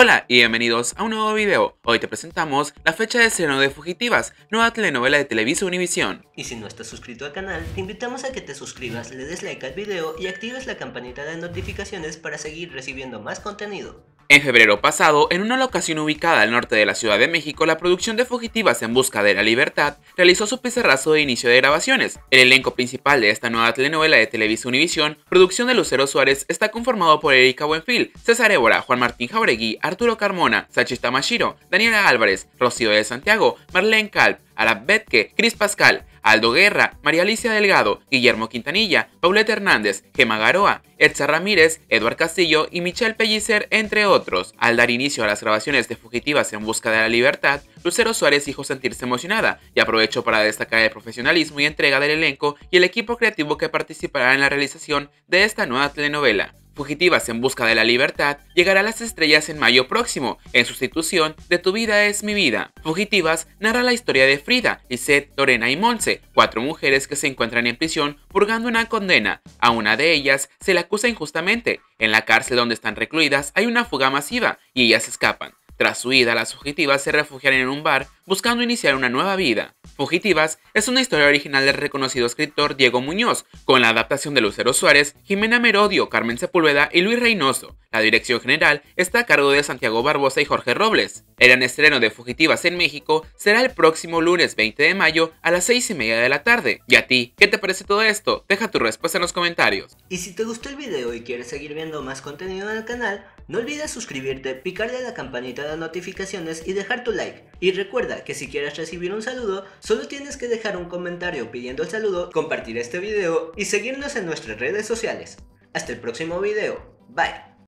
Hola y bienvenidos a un nuevo video. Hoy te presentamos la fecha de estreno de Fugitivas, nueva telenovela de Televisa Univisión. Y si no estás suscrito al canal, te invitamos a que te suscribas, le des like al video y actives la campanita de notificaciones para seguir recibiendo más contenido. En febrero pasado, en una locación ubicada al norte de la Ciudad de México, la producción de Fugitivas en Busca de la Libertad realizó su pizarrazo de inicio de grabaciones. El elenco principal de esta nueva telenovela de Televisa Univisión, producción de Lucero Suárez, está conformado por Erika Buenfil, César Évora, Juan Martín Jauregui, Arturo Carmona, Sachita Mashiro, Daniela Álvarez, Rocío de Santiago, Marlene Calp, Arab Betke, Chris Pascal, Aldo Guerra, María Alicia Delgado, Guillermo Quintanilla, Paulette Hernández, Gema Garoa, Elsa Ramírez, Eduard Castillo y Michelle Pellicer, entre otros. Al dar inicio a las grabaciones de Fugitivas en Busca de la Libertad, Lucero Suárez dijo sentirse emocionada y aprovechó para destacar el profesionalismo y entrega del elenco y el equipo creativo que participará en la realización de esta nueva telenovela. Fugitivas en busca de la libertad llegará a las estrellas en mayo próximo, en sustitución de Tu vida es mi vida. Fugitivas narra la historia de Frida, Lisette, Lorena y Monse, cuatro mujeres que se encuentran en prisión purgando una condena. A una de ellas se la acusa injustamente. En la cárcel donde están recluidas hay una fuga masiva y ellas escapan. Tras su huida, las fugitivas se refugian en un bar buscando iniciar una nueva vida. Fugitivas es una historia original del reconocido escritor Diego Muñoz, con la adaptación de Lucero Suárez, Jimena Merodio, Carmen Sepúlveda y Luis Reynoso. La dirección general está a cargo de Santiago Barbosa y Jorge Robles. El estreno de Fugitivas en México será el próximo lunes 20 de mayo a las 6 y media de la tarde. ¿Y a ti? ¿Qué te parece todo esto? Deja tu respuesta en los comentarios. Y si te gustó el video y quieres seguir viendo más contenido en el canal, no olvides suscribirte, picarle a la campanita de notificaciones y dejar tu like. Y recuerda que si quieres recibir un saludo, Solo tienes que dejar un comentario pidiendo el saludo, compartir este video y seguirnos en nuestras redes sociales. Hasta el próximo video. Bye.